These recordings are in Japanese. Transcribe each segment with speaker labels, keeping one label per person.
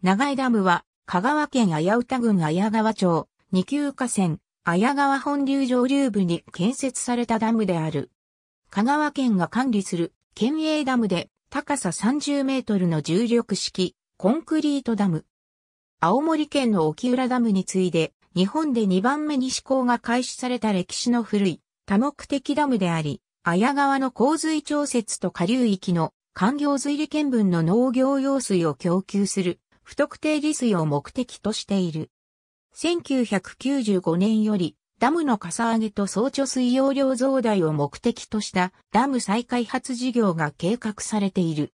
Speaker 1: 長井ダムは、香川県綾歌郡綾川町、二級河川、綾川本流上流部に建設されたダムである。香川県が管理する県営ダムで高さ30メートルの重力式コンクリートダム。青森県の沖浦ダムに次いで日本で2番目に施行が開始された歴史の古い多目的ダムであり、綾川の洪水調節と下流域の環境水利見分の農業用水を供給する不特定利水を目的としている。1995年より、ダムのかさ上げと総貯水容量増大を目的としたダム再開発事業が計画されている。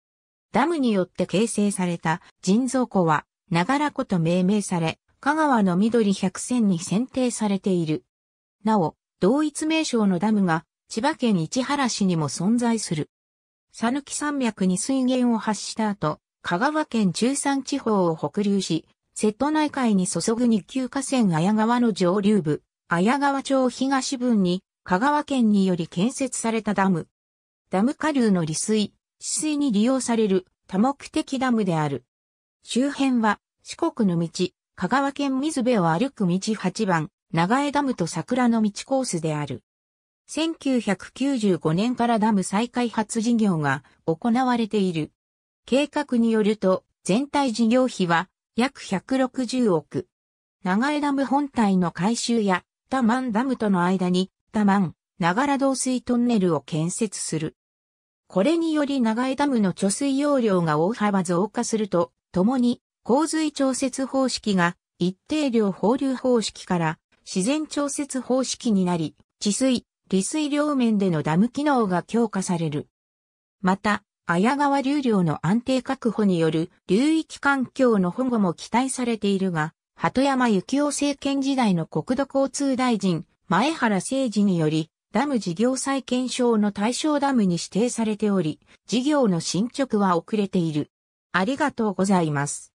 Speaker 1: ダムによって形成された人造湖は、長良湖と命名され、香川の緑百選に選定されている。なお、同一名称のダムが千葉県市原市にも存在する。さぬき山脈に水源を発した後、香川県中山地方を北流し、瀬戸内海に注ぐ日級河川綾川の上流部、綾川町東分に、香川県により建設されたダム。ダム下流の利水、治水に利用される多目的ダムである。周辺は四国の道、香川県水辺を歩く道8番、長江ダムと桜の道コースである。1995年からダム再開発事業が行われている。計画によると、全体事業費は約160億。長江ダム本体の改修や、多満ダムとの間に、多満、長良導水トンネルを建設する。これにより長江ダムの貯水容量が大幅増加すると、ともに、洪水調節方式が、一定量放流方式から、自然調節方式になり、治水、利水両面でのダム機能が強化される。また、綾川流量の安定確保による流域環境の保護も期待されているが、鳩山幸雄政権時代の国土交通大臣、前原誠治により、ダム事業再検証の対象ダムに指定されており、事業の進捗は遅れている。ありがとうございます。